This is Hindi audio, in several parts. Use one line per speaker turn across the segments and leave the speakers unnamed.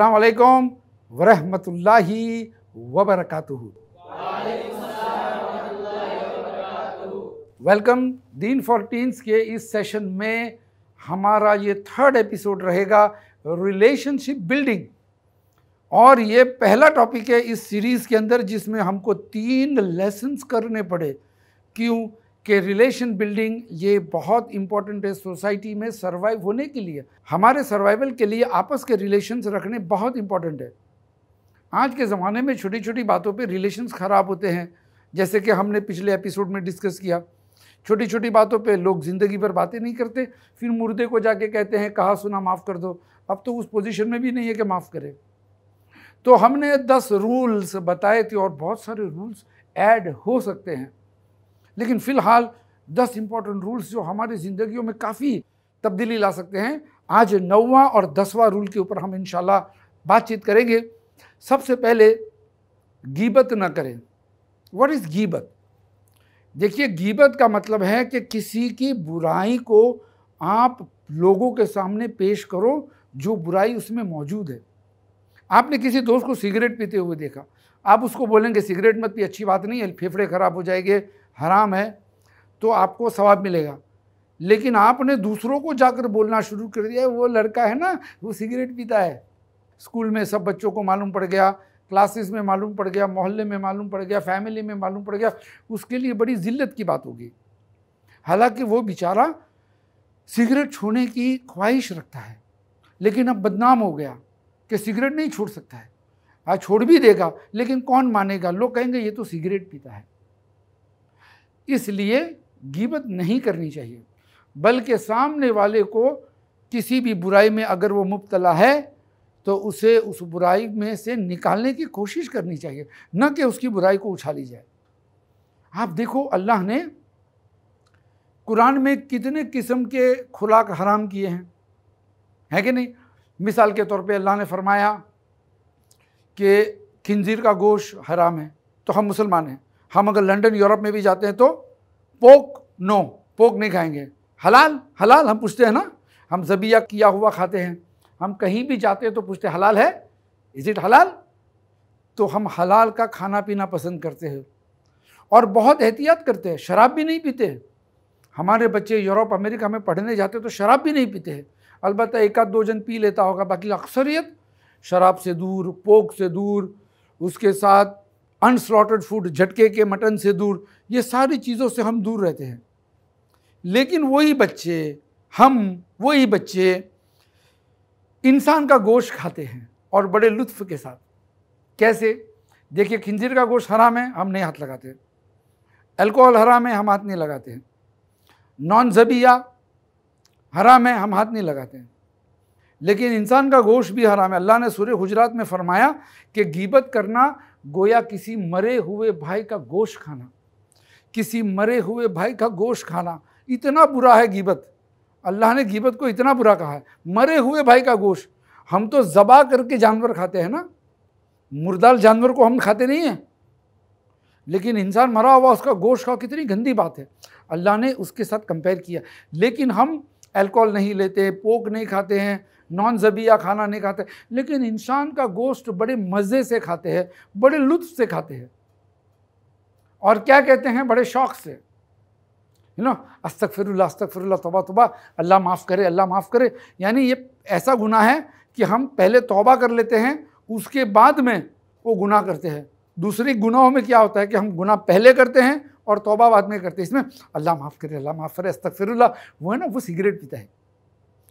असलकम वरहमतुल्ला वबरक वेलकम दीन फॉर टीन्स के इस सेशन में हमारा ये थर्ड एपिसोड रहेगा रिलेशनशिप बिल्डिंग और ये पहला टॉपिक है इस सीरीज़ के अंदर जिसमें हमको तीन लेसन्स करने पड़े क्यों कि रिलेशन बिल्डिंग ये बहुत इम्पॉर्टेंट है सोसाइटी में सर्वाइव होने के लिए हमारे सर्वाइवल के लिए आपस के रिलेशंस रखने बहुत इम्पॉर्टेंट है आज के ज़माने में छोटी छोटी बातों पे रिलेशंस ख़राब होते हैं जैसे कि हमने पिछले एपिसोड में डिस्कस किया छोटी छोटी बातों पे लोग ज़िंदगी भर बातें नहीं करते फिर मुर्दे को जाके कहते हैं कहा सुना माफ़ कर दो अब तो उस पोजीशन में भी नहीं है कि माफ़ करें तो हमने दस रूल्स बताए थे और बहुत सारे रूल्स ऐड हो सकते हैं लेकिन फ़िलहाल दस इंपॉर्टेंट रूल्स जो हमारी ज़िंदगियों में काफ़ी तब्दीली ला सकते हैं आज नौवा और दसवा रूल के ऊपर हम इन बातचीत करेंगे सबसे पहले गीबत न करें वट इज़ गीबत देखिए गीबत का मतलब है कि किसी की बुराई को आप लोगों के सामने पेश करो जो बुराई उसमें मौजूद है आपने किसी दोस्त को सिगरेट पीते हुए देखा आप उसको बोलेंगे सिगरेट मत पी अच्छी बात नहीं है फेफड़े ख़राब हो जाएंगे हराम है तो आपको सवाब मिलेगा लेकिन आपने दूसरों को जाकर बोलना शुरू कर दिया वो लड़का है ना वो सिगरेट पीता है स्कूल में सब बच्चों को मालूम पड़ गया क्लासेस में मालूम पड़ गया मोहल्ले में मालूम पड़ गया फैमिली में मालूम पड़ गया उसके लिए बड़ी जिल्लत की बात होगी हालांकि वो बेचारा सिगरेट छोड़ने की ख्वाहिश रखता है लेकिन अब बदनाम हो गया कि सिगरेट नहीं छोड़ सकता है आज छोड़ भी देगा लेकिन कौन मानेगा लोग कहेंगे ये तो सिगरेट पीता है इसलिए गिबत नहीं करनी चाहिए बल्कि सामने वाले को किसी भी बुराई में अगर वो मुबतला है तो उसे उस बुराई में से निकालने की कोशिश करनी चाहिए न कि उसकी बुराई को उछाली जाए आप देखो अल्लाह ने कुरान में कितने किस्म के खुराक हराम किए हैं है कि नहीं मिसाल के तौर पे अल्लाह ने फरमाया कि खंजीर का गोश हराम है तो हम मुसलमान हैं हम अगर लंडन यूरोप में भी जाते हैं तो पोक नो पोक नहीं खाएंगे हलाल हलाल हम पूछते हैं ना हम जबिया किया हुआ खाते हैं हम कहीं भी जाते हैं तो पूछते हैं हलाल है इज़ इट हलाल तो हम हलाल का खाना पीना पसंद करते हैं और बहुत एहतियात करते हैं शराब भी नहीं पीते हमारे बच्चे यूरोप अमेरिका में पढ़ने जाते हैं तो शराब भी नहीं पीते हैं अलबत्त एक आध दो जन पी लेता होगा बाकी अक्सरियत शराब से दूर पोक से दूर उसके साथ अनस्लॉटेड फूड झटके के मटन से दूर ये सारी चीज़ों से हम दूर रहते हैं लेकिन वही बच्चे हम वही बच्चे इंसान का गोश्त खाते हैं और बड़े लुत्फ के साथ कैसे देखिए खिंजीर का गोश्त हराम है हम नहीं हाथ लगाते अल्कोहल हराम है हम हाथ नहीं लगाते हैं नॉन जबिया हराम है हम हाथ नहीं लगाते हैं लेकिन इंसान का गोश्त भी हराम है अल्लाह ने सूर्य हुजरात में फरमाया कि गीबत करना गोया किसी मरे हुए भाई का गोश्त खाना किसी मरे हुए भाई का गोश्त खाना इतना बुरा है गिबत अल्लाह ने गिबत को इतना बुरा कहा है मरे हुए भाई का गोश्त हम तो जबा करके जानवर खाते हैं ना मुर्दाल जानवर को हम खाते नहीं हैं लेकिन इंसान मरा हुआ उसका गोश्त खाओ कितनी गंदी बात है अल्लाह ने उसके साथ कंपेयर किया लेकिन हम अल्कोहल नहीं लेते पोक नहीं खाते हैं नॉन जबिया खाना नहीं खाते लेकिन इंसान का गोश्त बड़े मज़े से खाते हैं बड़े लुत्फ से खाते हैं और क्या कहते हैं बड़े शौक से यू नो अस्तक फिरुल्ला अस्तक फिरुल्ला तोबा तोबा अल्लाह माफ़ करे अल्लाह माफ़ करे यानी ये ऐसा गुना है कि हम पहले तोबा कर लेते हैं उसके बाद में वो गुनाह करते हैं दूसरी गुनाहों में क्या होता है कि हम गुनाह पहले करते हैं और तोबा बाद में करते हैं इसमें अल्लाह माफ़ करे अल्लाह माफ़ करे अस्तक फिरुल्ला वो है ना वो सिगरेट पीता है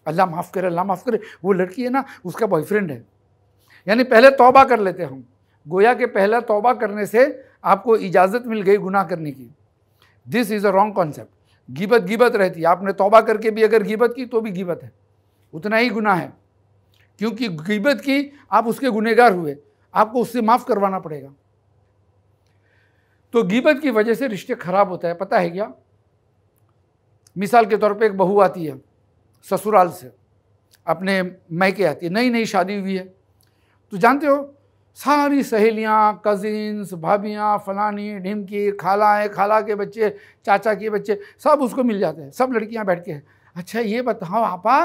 अल्लाह माफ़ करे अल्लाह माफ़ करे वो लड़की है ना उसका बॉयफ्रेंड है यानी पहले तौबा कर लेते हम गोया के पहला तौबा करने से आपको इजाज़त मिल गई गुनाह करने की this is a wrong concept गिबत गिबत रहती है आपने तौबा करके भी अगर गिबत की तो भी गिबत है उतना ही गुनाह है क्योंकि गिबत की आप उसके गुनहगार हुए आपको उससे माफ़ करवाना पड़ेगा तो गिबत की वजह से रिश्ते ख़राब होता है पता है क्या मिसाल के तौर पे एक बहू आती है ससुराल से अपने मैके आती है नई नई शादी हुई है तो जानते हो सारी सहेलियाँ कजिन्स भाभियाँ फलानी ढिमकी खालाएँ खाला के बच्चे चाचा के बच्चे सब उसको मिल जाते हैं सब लड़कियाँ बैठ के अच्छा ये बताओ आपा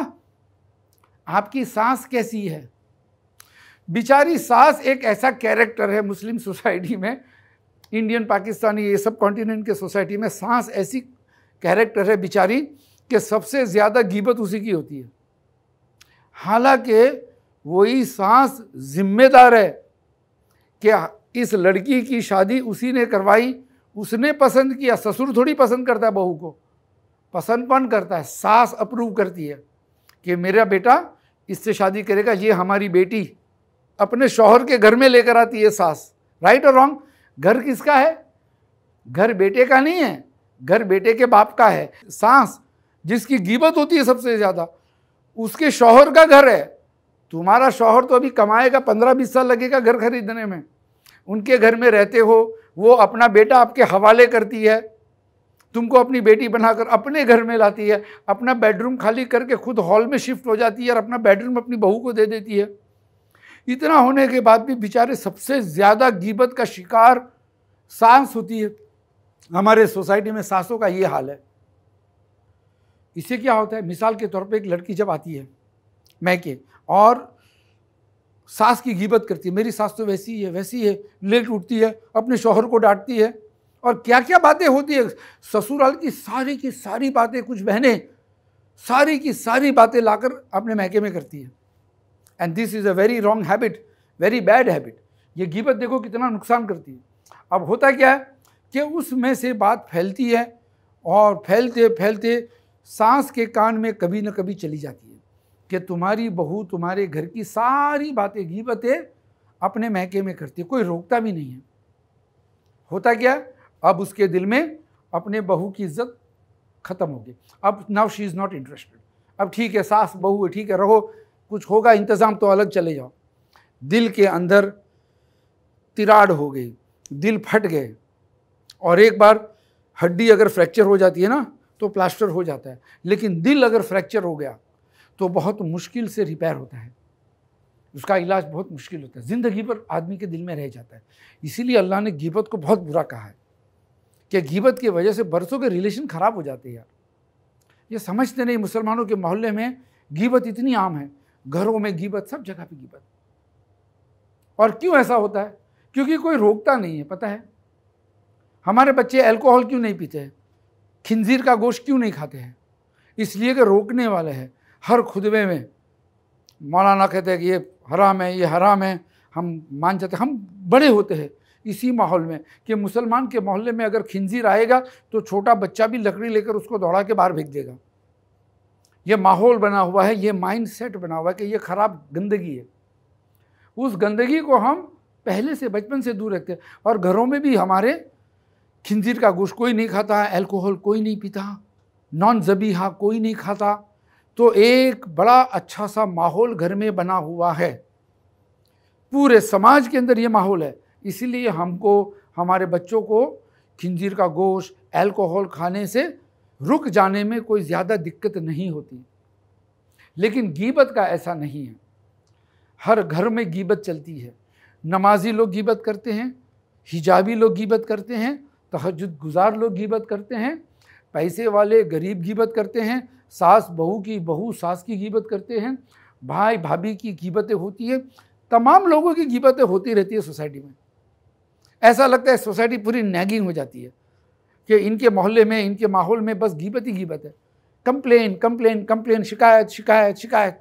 आपकी सांस कैसी है बिचारी सास एक ऐसा कैरेक्टर है मुस्लिम सोसाइटी में इंडियन पाकिस्तानी ये सब कॉन्टिनेंट के सोसाइटी में सांस ऐसी कैरेक्टर है बिचारी कि सबसे ज़्यादा गिबत उसी की होती है हालांकि वही सांस जिम्मेदार है कि इस लड़की की शादी उसी ने करवाई उसने पसंद किया ससुर थोड़ी पसंद करता है बहू को पसंद पन करता है सास अप्रूव करती है कि मेरा बेटा इससे शादी करेगा ये हमारी बेटी अपने शौहर के घर में लेकर आती है सास राइट और रॉन्ग घर किसका है घर बेटे का नहीं है घर बेटे के बाप का है सास जिसकी गिबत होती है सबसे ज़्यादा उसके शौहर का घर है तुम्हारा शौहर तो अभी कमाएगा पंद्रह बीस साल लगेगा घर खरीदने में उनके घर में रहते हो वो अपना बेटा आपके हवाले करती है तुमको अपनी बेटी बनाकर अपने घर में लाती है अपना बेडरूम खाली करके खुद हॉल में शिफ्ट हो जाती है और अपना बेडरूम अपनी बहू को दे देती है इतना होने के बाद भी बेचारे सबसे ज़्यादा गिबत का शिकार सांस होती है हमारे सोसाइटी में सांसों का ये हाल है इससे क्या होता है मिसाल के तौर पे एक लड़की जब आती है मैके और सास की गिबत करती है मेरी सास तो वैसी है वैसी है लेट उठती है अपने शोहर को डांटती है और क्या क्या बातें होती है ससुराल की सारी की सारी बातें कुछ बहनें सारी की सारी बातें लाकर अपने महके में करती है and this is a very wrong habit very bad habit ये गिबत देखो कितना नुकसान करती है अब होता क्या है कि उसमें से बात फैलती है और फैलते फैलते सांस के कान में कभी ना कभी चली जाती है कि तुम्हारी बहू तुम्हारे घर की सारी बातें गीबतें अपने महके में करती है कोई रोकता भी नहीं है होता क्या अब उसके दिल में अपने बहू की इज्जत ख़त्म हो गई अब now she is not interested अब ठीक है सास बहू है ठीक है रहो कुछ होगा इंतज़ाम तो अलग चले जाओ दिल के अंदर तिराड़ हो गई दिल फट गए और एक बार हड्डी अगर फ्रैक्चर हो जाती है ना तो प्लास्टर हो जाता है लेकिन दिल अगर फ्रैक्चर हो गया तो बहुत मुश्किल से रिपेयर होता है उसका इलाज बहुत मुश्किल होता है ज़िंदगी भर आदमी के दिल में रह जाता है इसीलिए अल्लाह ने गिबत को बहुत बुरा कहा है कि गिबत की वजह से बरसों के रिलेशन ख़राब हो जाते हैं यार ये समझते नहीं मुसलमानों के मोहल्ले में गिबत इतनी आम है घरों में गिबत सब जगह पे गिबत और क्यों ऐसा होता है क्योंकि कोई रोकता नहीं है पता है हमारे बच्चे अल्कोहल क्यों नहीं पीते हैं खिंजीर का गोश्त क्यों नहीं खाते हैं इसलिए कि रोकने वाले हैं हर खुदबे में मौलाना कहते हैं कि ये हराम है ये हराम है हम मान जाते हम बड़े होते हैं इसी माहौल में कि मुसलमान के मोहल्ले में अगर खिंजीर आएगा तो छोटा बच्चा भी लकड़ी लेकर उसको दौड़ा के बाहर फेंक देगा ये माहौल बना हुआ है ये माइंड सेट बना हुआ है कि ये ख़राब गंदगी है उस गंदगी को हम पहले से बचपन से दूर रखते हैं और घरों में भी हमारे खिंजीर का गोश्त कोई नहीं खाता अल्कोहल कोई नहीं पीता नॉन जबीहा कोई नहीं खाता तो एक बड़ा अच्छा सा माहौल घर में बना हुआ है पूरे समाज के अंदर ये माहौल है इसीलिए हमको हमारे बच्चों को खिंजीर का गोश्त अल्कोहल खाने से रुक जाने में कोई ज़्यादा दिक्कत नहीं होती लेकिन गीबत का ऐसा नहीं है हर घर में गीबत चलती है नमाजी लोग गीबत करते हैं हिजाबी लोग गीबत करते हैं तहजद गुजार लोग गीबत करते हैं पैसे वाले गरीब गीबत करते हैं सास बहू की बहू सास की गीबत करते हैं भाई भाभी की गीबतें होती है तमाम लोगों की गीबतें होती रहती है सोसाइटी में ऐसा लगता है सोसाइटी पूरी नैगिंग हो जाती है कि इनके मोहल्ले में इनके माहौल में बस गीबत ही गीबत है कंप्लेन कंप्लेन कंप्लेन शिकायत शिकायत शिकायत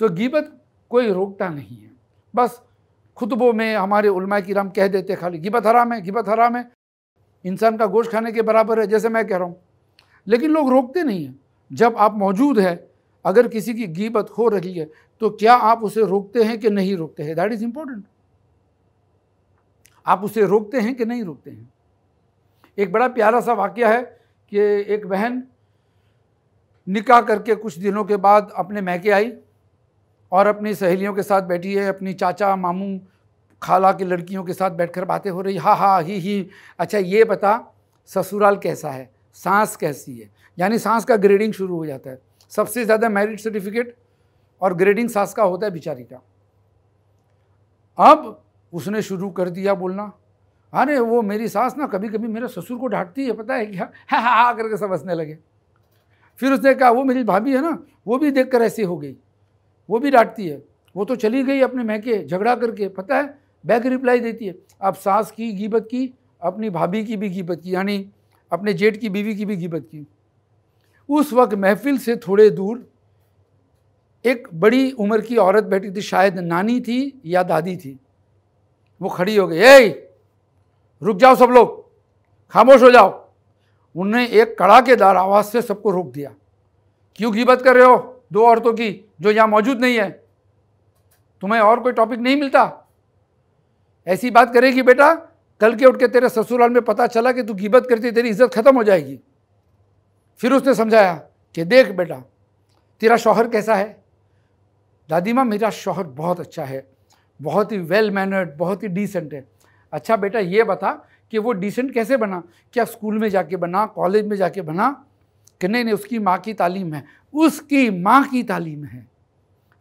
तो गीबत कोई रोकता नहीं है बस खुतबों में हमारे उलमा राम कह देते खाली गिबत हराम है गिबत हराम है इंसान का गोश्त खाने के बराबर है जैसे मैं कह रहा हूँ लेकिन लोग रोकते नहीं हैं जब आप मौजूद है अगर किसी की गीबत हो रही है तो क्या आप उसे रोकते हैं कि नहीं रोकते हैं दैट इज़ इम्पोर्टेंट आप उसे रोकते हैं कि नहीं रोकते हैं एक बड़ा प्यारा सा वाक्य है कि एक बहन निकाह करके कुछ दिनों के बाद अपने मैके आई और अपनी सहेलियों के साथ बैठी है अपनी चाचा मामू खाला की लड़कियों के साथ बैठकर बातें हो रही हा हा ही ही अच्छा ये बता ससुराल कैसा है सांस कैसी है यानी सांस का ग्रेडिंग शुरू हो जाता है सबसे ज़्यादा मैरिट सर्टिफिकेट और ग्रेडिंग सांस का होता है बेचारी का अब उसने शुरू कर दिया बोलना अरे वो मेरी सास ना कभी कभी मेरे ससुर को डांटती है पता है क्या हा हा हा करके सब हंसने लगे फिर उसने कहा वो मेरी भाभी है ना वो भी देख कर ऐसी हो गई वो भी डांटती है वो तो चली गई अपने महके झगड़ा करके पता है बैक रिप्लाई देती है आप सास की गिबत की अपनी भाभी की भी गिबत की यानी अपने जेठ की बीवी की भी गिबत की उस वक्त महफिल से थोड़े दूर एक बड़ी उम्र की औरत बैठी थी शायद नानी थी या दादी थी वो खड़ी हो गई ए रुक जाओ सब लोग खामोश हो जाओ उन्होंने एक कड़ाकेदार आवाज़ से सबको रोक दिया क्यों गिबत कर रहे हो दो औरतों की जो यहाँ मौजूद नहीं है तुम्हें और कोई टॉपिक नहीं मिलता ऐसी बात करेगी बेटा कल के उठ के तेरे ससुराल में पता चला कि तू गिबत करती तेरी इज्जत खत्म हो जाएगी फिर उसने समझाया कि देख बेटा तेरा शौहर कैसा है दादी माँ मेरा शौहर बहुत अच्छा है बहुत ही वेल मैनर्ड बहुत ही डिसेंट है अच्छा बेटा ये बता कि वो डिसेंट कैसे बना क्या स्कूल में जाके बना कॉलेज में जाके बना कि नहीं नहीं उसकी माँ की तालीम है उसकी माँ की तालीम है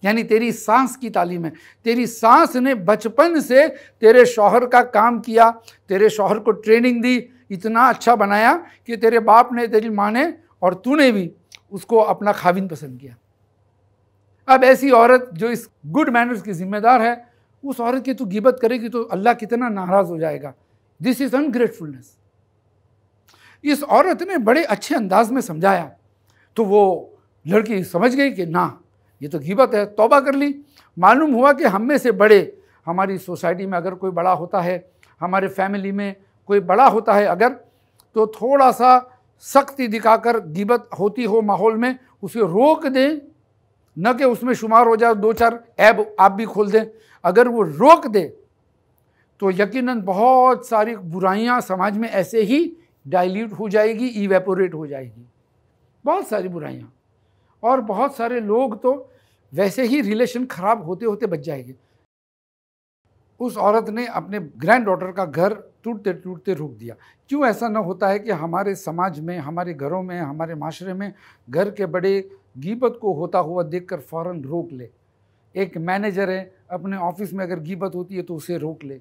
यानी तेरी सांस की तालीम है तेरी सांस ने बचपन से तेरे शौहर का काम किया तेरे शौहर को ट्रेनिंग दी इतना अच्छा बनाया कि तेरे बाप ने तेरी माँ ने और तूने भी उसको अपना खाविन पसंद किया अब ऐसी औरत जो इस गुड मैनर्स की जिम्मेदार है उस औरत की तू तो गिबत करेगी तो अल्लाह कितना नाराज़ हो जाएगा दिस इज़ अनग्रेटफुलनेस इस औरत ने बड़े अच्छे अंदाज में समझाया तो वो लड़की समझ गई कि ना ये तो गिबत है तोबा कर ली मालूम हुआ कि हम में से बड़े हमारी सोसाइटी में अगर कोई बड़ा होता है हमारे फैमिली में कोई बड़ा होता है अगर तो थोड़ा सा सख्ती दिखाकर गिबत होती हो माहौल में उसे रोक दें न कि उसमें शुमार हो जाए दो चार ऐब आप भी खोल दें अगर वो रोक दे तो यकीनन बहुत सारी बुराइयां समाज में ऐसे ही डाइल्यूट हो जाएगी इवेपोरेट हो जाएगी बहुत सारी बुराइयां और बहुत सारे लोग तो वैसे ही रिलेशन ख़राब होते होते बच जाएंगे उस औरत ने अपने ग्रैंड डॉटर का घर टूटते टूटते रोक दिया क्यों ऐसा ना होता है कि हमारे समाज में हमारे घरों में हमारे माशरे में घर के बड़े गीबत को होता हुआ देख कर फ़ौरन रोक ले एक मैनेजर है अपने ऑफिस में अगर गीबत होती है तो उसे रोक ले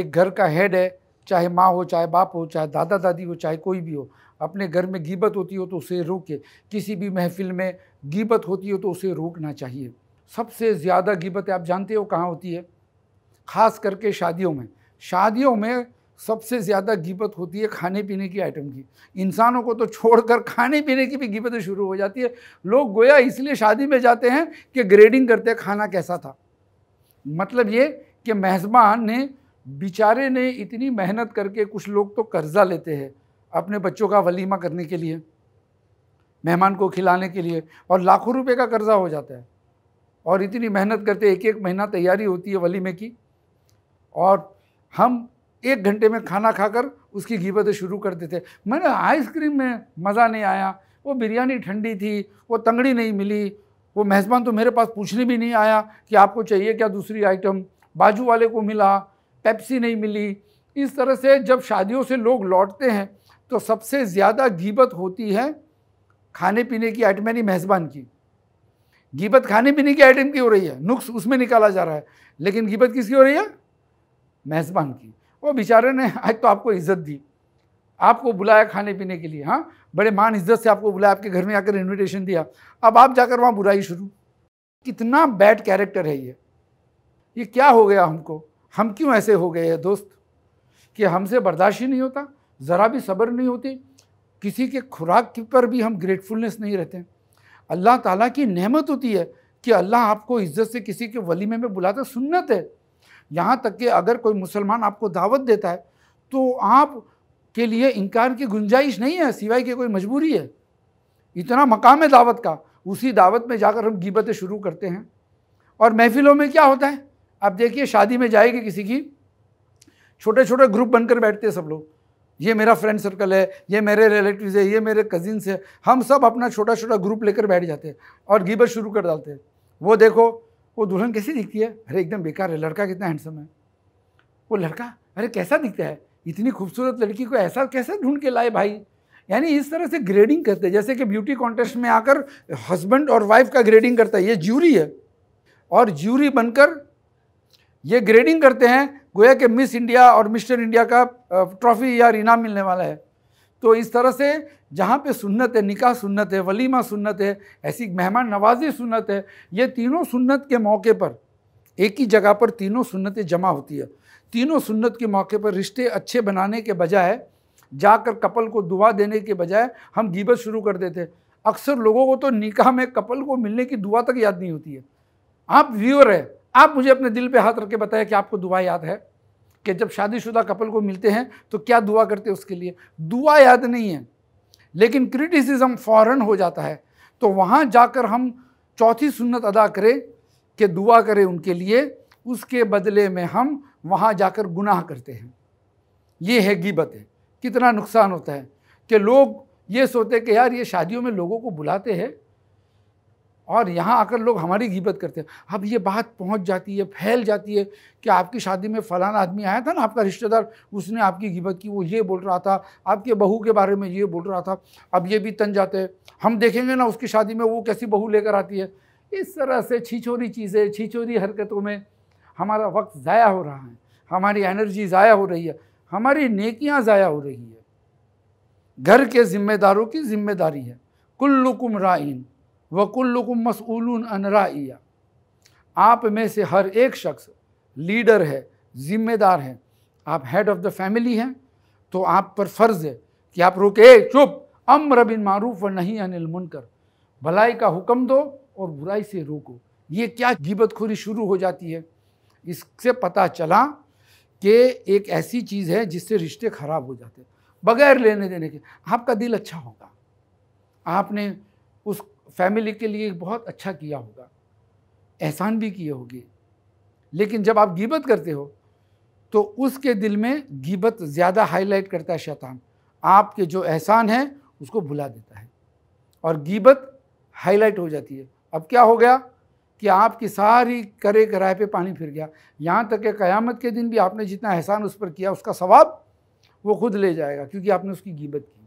एक घर का हेड है चाहे माँ हो चाहे बाप हो चाहे दादा दादी हो चाहे कोई भी हो अपने घर में गीबत होती हो तो उसे रोके किसी भी महफिल में गीबत होती हो तो उसे रोकना चाहिए सबसे ज़्यादा गीबत आप जानते हो कहाँ होती है ख़ास करके शादियों में शादियों में सबसे ज़्यादा गिबत होती है खाने पीने की आइटम की इंसानों को तो छोड़कर खाने पीने की भी गिबतें शुरू हो जाती है लोग गोया इसलिए शादी में जाते हैं कि ग्रेडिंग करते हैं खाना कैसा था मतलब ये कि मेज़बान ने बेचारे ने इतनी मेहनत करके कुछ लोग तो कर्ज़ा लेते हैं अपने बच्चों का वलीमा करने के लिए मेहमान को खिलाने के लिए और लाखों रुपए का कर्ज़ा हो जाता है और इतनी मेहनत करते एक एक महीना तैयारी होती है वलीमे की और हम एक घंटे में खाना खाकर उसकी गिबतें शुरू कर देते मैंने आइसक्रीम में मज़ा नहीं आया वो बिरयानी ठंडी थी वो तंगड़ी नहीं मिली वो मेज़बान तो मेरे पास पूछने भी नहीं आया कि आपको चाहिए क्या दूसरी आइटम बाजू वाले को मिला पेप्सी नहीं मिली इस तरह से जब शादियों से लोग लौटते हैं तो सबसे ज़्यादा गीबत होती है खाने पीने की आइटम यानी मेज़बान की गीबत खाने पीने की आइटम की हो रही है नुक्स उसमें निकाला जा रहा है लेकिन गीबत किसकी हो रही है मेज़बान की वो बेचारे ने आज तो आपको इज़्ज़त दी आपको बुलाया खाने पीने के लिए हाँ बड़े मान इज्जत से आपको बुलाया आपके घर में आकर इन्विटेशन दिया अब आप जाकर वहाँ बुराई शुरू कितना बैड कैरेक्टर है ये ये क्या हो गया हमको हम क्यों ऐसे हो गए हैं दोस्त कि हमसे बर्दाश्त ही नहीं होता ज़रा भी सब्र नहीं होती किसी के खुराक पर भी हम ग्रेटफुलनेस नहीं रहते अल्लाह ताला की नेमत होती है कि अल्लाह आपको इज्जत से किसी के वलीमे में बुलाता सुन्नत है यहाँ तक कि अगर कोई मुसलमान आपको दावत देता है तो आप के लिए इनकार की गुंजाइश नहीं है सिवाय की कोई मजबूरी है इतना मकाम है दावत का उसी दावत में जाकर हम गिबतें शुरू करते हैं और महफिलों में क्या होता है आप देखिए शादी में जाएगी किसी की छोटे छोटे ग्रुप बनकर बैठते हैं सब लोग ये मेरा फ्रेंड सर्कल है ये मेरे रिलेटिव्स है ये मेरे कजिन्स है हम सब अपना छोटा छोटा ग्रुप लेकर बैठ जाते हैं और गीबर शुरू कर डालते हैं वो देखो वो दुल्हन कैसी दिखती है अरे एकदम बेकार है लड़का कितना हैंडसम है वो लड़का अरे कैसा दिखता है इतनी खूबसूरत लड़की को ऐसा कैसे ढूंढ के लाए भाई यानी इस तरह से ग्रेडिंग करते हैं जैसे कि ब्यूटी कॉन्टेस्ट में आकर हस्बैंड और वाइफ का ग्रेडिंग करता है ये ज्यूरी है और ज्यूरी बनकर ये ग्रेडिंग करते हैं गोया के मिस इंडिया और मिस्टर इंडिया का ट्रॉफी या इनाम मिलने वाला है तो इस तरह से जहाँ पे सुन्नत है निकाह सुन्नत है वलीमा सुन्नत है ऐसी मेहमान नवाजी सुन्नत है ये तीनों सुन्नत के मौके पर एक ही जगह पर तीनों सुन्नतें जमा होती है तीनों सुन्नत के मौके पर रिश्ते अच्छे बनाने के बजाय जाकर कपल को दुआ देने के बजाय हम गीबत शुरू कर देते हैं अक्सर लोगों को तो निकाह में कपल को मिलने की दुआ तक याद नहीं होती है आप व्यूअर है आप मुझे अपने दिल पे हाथ रख के बताया कि आपको दुआ याद है कि जब शादीशुदा कपल को मिलते हैं तो क्या दुआ करते हैं उसके लिए दुआ याद नहीं है लेकिन क्रिटिसिज्म फ़ौरन हो जाता है तो वहाँ जाकर हम चौथी सुन्नत अदा करें कि दुआ करें उनके लिए उसके बदले में हम वहाँ जाकर गुनाह करते हैं ये है गिबतें कितना नुकसान होता है कि लोग ये सोचते कि यार ये शादियों में लोगों को बुलाते हैं और यहाँ आकर लोग हमारी गिबत करते हैं अब ये बात पहुँच जाती है फैल जाती है कि आपकी शादी में फ़लाना आदमी आया था ना आपका रिश्तेदार उसने आपकी गिबत की वो ये बोल रहा था आपके बहू के बारे में ये बोल रहा था अब ये भी तन जाते हैं हम देखेंगे ना उसकी शादी में वो कैसी बहू लेकर आती है इस तरह से छिछोरी चीज़ें छिछोरी हरकतों में हमारा वक्त ज़ाया हो रहा है हमारी एनर्जी ज़ाया हो रही है हमारी नेकियाँ ज़ाया हो रही है घर के ज़िम्मेदारों की ज़िम्मेदारी है कुल्लुकुम राइन वकुल्लुकुम मसूल अनराइया आप में से हर एक शख्स लीडर है ज़िम्मेदार है आप हेड ऑफ़ द फैमिली हैं तो आप पर फ़र्ज़ है कि आप रुके चुप अम्र बिन मारूफ व नहीं अनिल मुनकर भलाई का हुक्म दो और बुराई से रोको ये क्या गिबत खोरी शुरू हो जाती है इससे पता चला कि एक ऐसी चीज़ है जिससे रिश्ते ख़राब हो जाते हैं बगैर लेने देने के आपका दिल अच्छा होगा आपने फैमिली के लिए बहुत अच्छा किया होगा एहसान भी किए होगी लेकिन जब आप गिबत करते हो तो उसके दिल में गिबत ज़्यादा हाईलाइट करता है शैतान आपके जो एहसान है उसको भुला देता है और गिबत हाईलाइट हो जाती है अब क्या हो गया कि आपकी सारी करे कराए पे पानी फिर गया यहाँ तक कि क़यामत के दिन भी आपने जितना एहसान उस पर किया उसका सवाब वो खुद ले जाएगा क्योंकि आपने उसकी गिबत की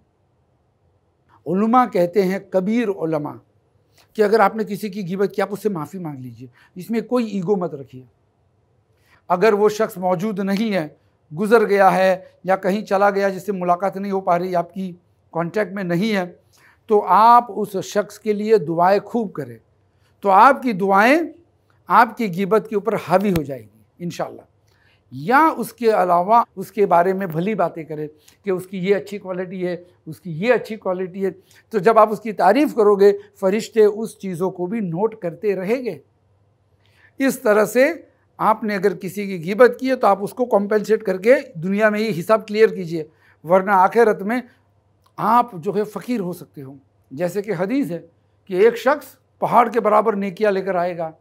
उलमा कहते हैं कबीर उलमा कि अगर आपने किसी की गिबत की आप उससे माफ़ी मांग लीजिए इसमें कोई ईगो मत रखिए अगर वो शख्स मौजूद नहीं है गुज़र गया है या कहीं चला गया जिससे मुलाकात नहीं हो पा रही आपकी कांटेक्ट में नहीं है तो आप उस शख्स के लिए दुआएं खूब करें तो आपकी दुआएं आपकी गिबत के ऊपर हावी हो जाएगी इन या उसके अलावा उसके बारे में भली बातें करें कि उसकी ये अच्छी क्वालिटी है उसकी ये अच्छी क्वालिटी है तो जब आप उसकी तारीफ़ करोगे फरिश्ते उस चीज़ों को भी नोट करते रहेंगे इस तरह से आपने अगर किसी की गिबत की है तो आप उसको कॉम्पेंसेट करके दुनिया में ये हिसाब क्लियर कीजिए वरना आखिरत में आप जो है फ़कीर हो सकते हो जैसे कि हदीस है कि एक शख्स पहाड़ के बराबर नेकिया लेकर आएगा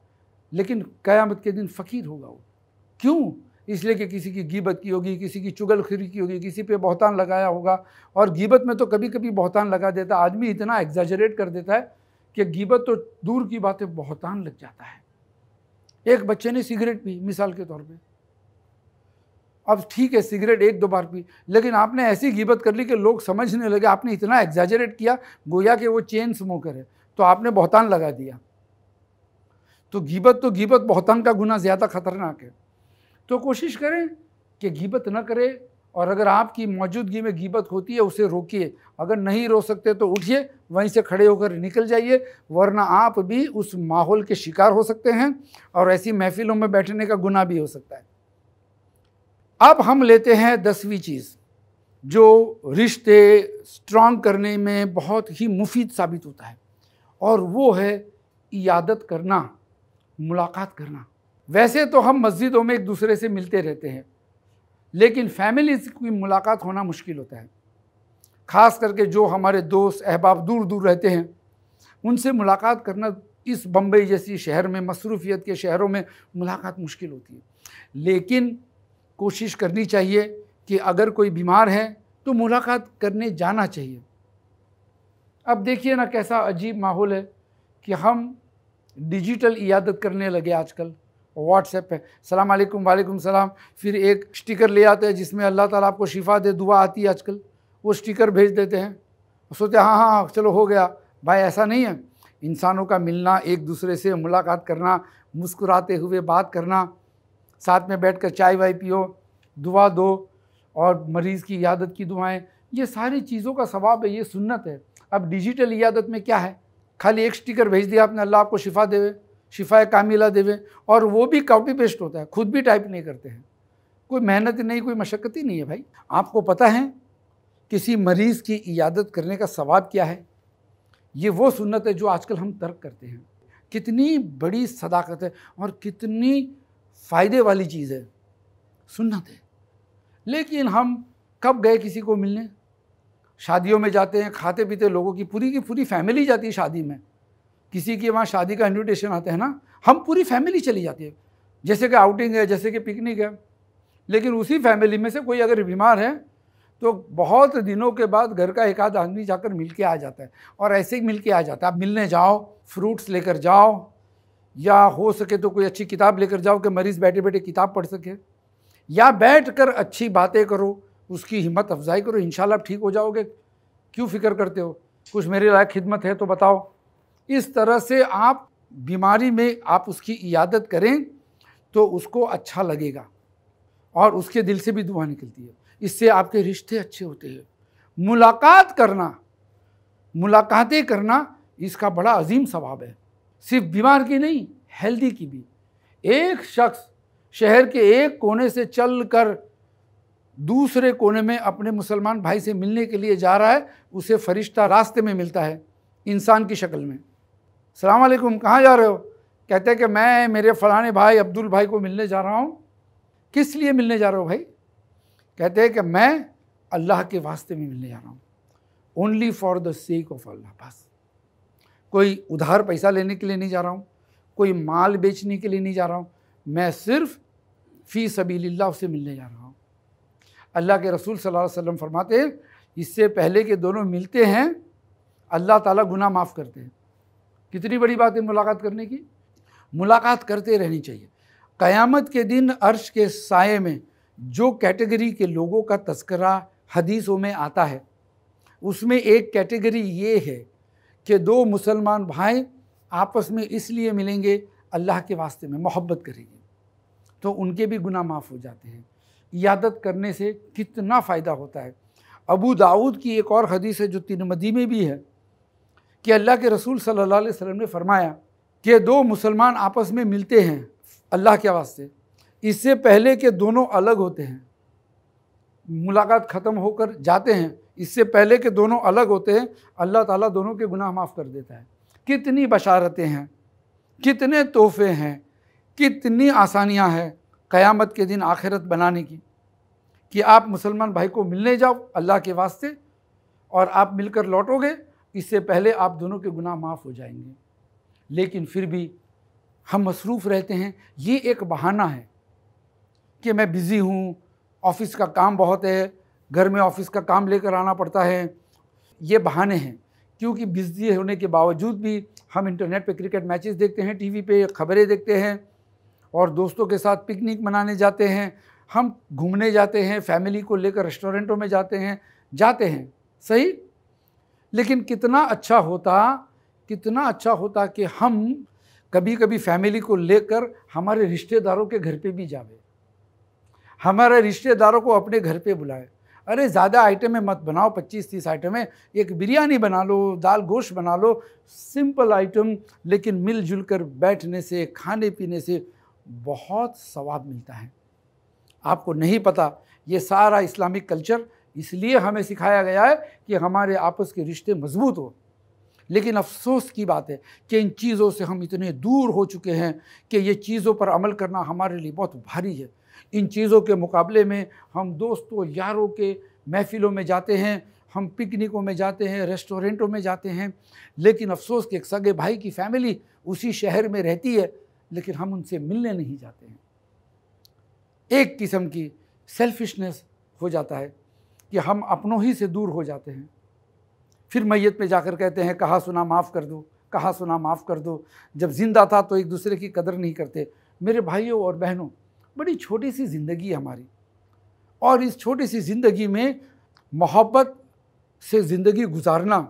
लेकिन क़यामत के दिन फ़कीर होगा वो क्यों इसलिए कि किसी की गीबत की होगी किसी की चुगलखरी की होगी किसी पे बहुतान लगाया होगा और गीबत में तो कभी कभी बहुतान लगा देता है आदमी इतना एग्जाजरेट कर देता है कि गीबत तो दूर की बात है बहुतान लग जाता है एक बच्चे ने सिगरेट पी मिसाल के तौर पर अब ठीक है सिगरेट एक दो बार पी लेकिन आपने ऐसी गिबत कर ली कि लोग समझने लगे आपने इतना एग्जाजरेट किया गोया कि वो चेन स्मोकर है तो आपने बहुतान लगा दिया तो गिबत तो गिबत बहुतान का गुना ज़्यादा खतरनाक है तो कोशिश करें कि गिबत ना करें और अगर आपकी मौजूदगी में गिबत होती है उसे रोकिए अगर नहीं रो सकते तो उठिए वहीं से खड़े होकर निकल जाइए वरना आप भी उस माहौल के शिकार हो सकते हैं और ऐसी महफिलों में बैठने का गुनाह भी हो सकता है अब हम लेते हैं दसवीं चीज़ जो रिश्ते स्ट्रांग करने में बहुत ही मुफीद साबित होता है और वो है यादत करना मुलाकात करना वैसे तो हम मस्जिदों में एक दूसरे से मिलते रहते हैं लेकिन फैमिलीज़ की मुलाकात होना मुश्किल होता है ख़ास करके जो हमारे दोस्त अहबाब दूर दूर रहते हैं उनसे मुलाकात करना इस बम्बई जैसी शहर में मसरूफियत के शहरों में मुलाकात मुश्किल होती है लेकिन कोशिश करनी चाहिए कि अगर कोई बीमार है तो मुलाकात करने जाना चाहिए अब देखिए ना कैसा अजीब माहौल है कि हम डिजिटल इयादत करने लगे आजकल व्हाट्सएप पे सलाम अलैकुम वालेकुम सलाम फिर एक स्टिकर ले आते हैं जिसमें अल्लाह ताला आपको शिफा दे दुआ आती है आजकल वो स्टिकर भेज देते हैं सोचते हाँ, हाँ हाँ चलो हो गया भाई ऐसा नहीं है इंसानों का मिलना एक दूसरे से मुलाकात करना मुस्कुराते हुए बात करना साथ में बैठ कर चाय वाय पियो दुआ दो और मरीज़ की यादत की दुआएँ ये सारी चीज़ों का सवाब है ये सुन्नत है अब डिजिटल यादत में क्या है खाली एक स्टिकर भेज दिया आपने अल्लाह आपको शिफा देवे शिफाए कामिला देवे और वो भी कॉपी पेस्ट होता है खुद भी टाइप नहीं करते हैं कोई मेहनत ही नहीं कोई मशक्क़त ही नहीं है भाई आपको पता है किसी मरीज़ की इयादत करने का सवाब क्या है ये वो सुन्नत है जो आजकल हम तर्क करते हैं कितनी बड़ी सदाकत है और कितनी फ़ायदे वाली चीज़ है सुन्नत है लेकिन हम कब गए किसी को मिलने शादियों में जाते हैं खाते पीते लोगों की पूरी की पूरी फैमिली जाती है शादी में किसी की वहाँ शादी का इन्विटेशन आते हैं ना हम पूरी फैमिली चली जाती है जैसे कि आउटिंग है जैसे कि पिकनिक है लेकिन उसी फैमिली में से कोई अगर बीमार है तो बहुत दिनों के बाद घर का एक आध आदमी जाकर मिल के आ जाता है और ऐसे ही मिल के आ जाता है आप मिलने जाओ फ्रूट्स लेकर जाओ या हो सके तो कोई अच्छी किताब लेकर जाओ कि मरीज़ बैठे बैठे किताब पढ़ सके या बैठ कर अच्छी बातें करो उसकी हिम्मत अफजाई करो इनशाला आप ठीक हो जाओगे क्यों फिक्र करते हो कुछ मेरे लायक खिदमत है तो बताओ इस तरह से आप बीमारी में आप उसकी इयादत करें तो उसको अच्छा लगेगा और उसके दिल से भी दुआ निकलती है इससे आपके रिश्ते अच्छे होते हैं मुलाकात करना मुलाकातें करना इसका बड़ा अजीम स्वभाव है सिर्फ बीमार की नहीं हेल्दी की भी एक शख्स शहर के एक कोने से चल कर दूसरे कोने में अपने मुसलमान भाई से मिलने के लिए जा रहा है उसे फरिश्ता रास्ते में मिलता है इंसान की शक्ल में सलाम अलैकुम कहाँ जा रहे हो कहते हैं कि मैं मेरे फ़लाने भाई अब्दुल भाई को मिलने जा रहा हूँ किस लिए मिलने जा रहे हो भाई कहते हैं कि मैं अल्लाह के वास्ते में मिलने जा रहा हूँ only for the sake of अल्लाह बस कोई उधार पैसा लेने के लिए नहीं जा रहा हूँ कोई माल बेचने के लिए नहीं जा रहा हूँ मैं सिर्फ फ़ी सबील्ला उसे मिलने जा रहा हूँ अल्लाह के रसूल सल्लल्लाहु अलैहि वसल्लम फरमाते इससे पहले के दोनों मिलते हैं अल्लाह ताला गुनाह माफ़ करते हैं कितनी बड़ी बात है मुलाकात करने की मुलाकात करते रहनी चाहिए क़यामत के दिन अर्श के साय में जो कैटेगरी के लोगों का तस्करा हदीसों में आता है उसमें एक कैटेगरी ये है कि दो मुसलमान भाई आपस में इसलिए मिलेंगे अल्लाह के वास्ते में मोहब्बत करेंगे तो उनके भी गुनाह माफ़ हो जाते हैं यादत करने से कितना फ़ायदा होता है अबू दाऊद की एक और हदीस है जो तिरमदी में भी है कि अल्लाह के रसूल सल्लल्लाहु अलैहि वसल्लम ने फरमाया कि दो मुसलमान आपस में मिलते हैं अल्लाह के वास्ते इससे पहले कि दोनों अलग होते हैं मुलाकात ख़त्म होकर जाते हैं इससे पहले कि दोनों अलग होते हैं अल्लाह ताला दोनों के गुनाह माफ़ कर देता है कितनी बशारतें हैं कितने तोहफ़े हैं कितनी आसानियां हैं क़यामत के दिन आखिरत बनाने की कि आप मुसलमान भाई को मिलने जाओ अल्लाह के वास्ते और आप मिलकर लौटोगे इससे पहले आप दोनों के गुनाह माफ़ हो जाएंगे लेकिन फिर भी हम मसरूफ़ रहते हैं ये एक बहाना है कि मैं बिज़ी हूँ ऑफिस का काम बहुत है घर में ऑफिस का काम लेकर आना पड़ता है ये बहाने हैं क्योंकि बिज़ी होने के बावजूद भी हम इंटरनेट पे क्रिकेट मैचेस देखते हैं टीवी पे खबरें देखते हैं और दोस्तों के साथ पिकनिक मनाने जाते हैं हम घूमने जाते हैं फैमिली को लेकर रेस्टोरेंटों में जाते हैं जाते हैं सही लेकिन कितना अच्छा होता कितना अच्छा होता कि हम कभी कभी फैमिली को लेकर हमारे रिश्तेदारों के घर पे भी जावे हमारे रिश्तेदारों को अपने घर पे बुलाए अरे ज़्यादा आइटमें मत बनाओ 25-30 आइटमें एक बिरयानी बना लो दाल गोश्त बना लो सिंपल आइटम लेकिन मिलजुल कर बैठने से खाने पीने से बहुत सवाब मिलता है आपको नहीं पता ये सारा इस्लामिक कल्चर इसलिए हमें सिखाया गया है कि हमारे आपस के रिश्ते मजबूत हो लेकिन अफसोस की बात है कि इन चीज़ों से हम इतने दूर हो चुके हैं कि ये चीज़ों पर अमल करना हमारे लिए बहुत भारी है इन चीज़ों के मुकाबले में हम दोस्तों यारों के महफिलों में जाते हैं हम पिकनिकों में जाते हैं रेस्टोरेंटों में जाते हैं लेकिन अफसोस कि एक सगे भाई की फैमिली उसी शहर में रहती है लेकिन हम उनसे मिलने नहीं जाते हैं एक किस्म की सेल्फिशनेस हो जाता है कि हम अपनों ही से दूर हो जाते हैं फिर मैयत पे जाकर कहते हैं कहा सुना माफ़ कर दो कहा सुना माफ़ कर दो जब ज़िंदा था तो एक दूसरे की कदर नहीं करते मेरे भाइयों और बहनों बड़ी छोटी सी ज़िंदगी हमारी और इस छोटी सी ज़िंदगी में मोहब्बत से ज़िंदगी गुजारना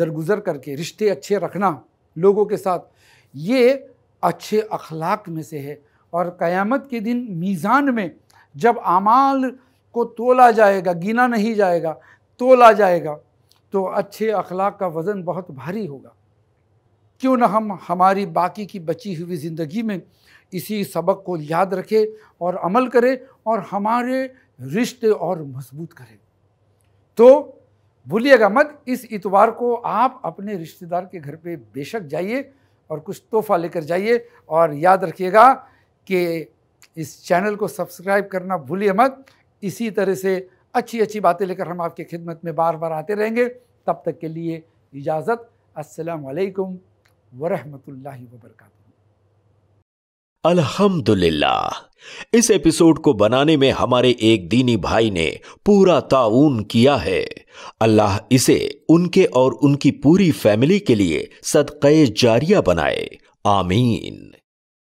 दरगुजर करके रिश्ते अच्छे रखना लोगों के साथ ये अच्छे अखलाक में से है और क़यामत के दिन मीज़ान में जब आमाल को तोला जाएगा गिना नहीं जाएगा तोला जाएगा तो अच्छे अखलाक का वज़न बहुत भारी होगा क्यों ना हम हमारी बाकी की बची हुई ज़िंदगी में इसी सबक को याद रखें और अमल करें और हमारे रिश्ते और मजबूत करें तो भूलिएगा मत इस इतवार को आप अपने रिश्तेदार के घर पे बेशक जाइए और कुछ तोहफा लेकर जाइए और याद रखिएगा कि इस चैनल को सब्सक्राइब करना भूलिए मत इसी तरह से अच्छी अच्छी बातें लेकर हम आपकी खिदमत में बार बार आते रहेंगे तब तक के लिए इजाज़त असलकम वरहमतुल्ला वबरक अल्हम्दुलिल्लाह इस एपिसोड को बनाने में हमारे एक दीनी भाई ने पूरा ताउन किया है अल्लाह इसे उनके और उनकी पूरी फैमिली के लिए सदक जारिया बनाए आमीन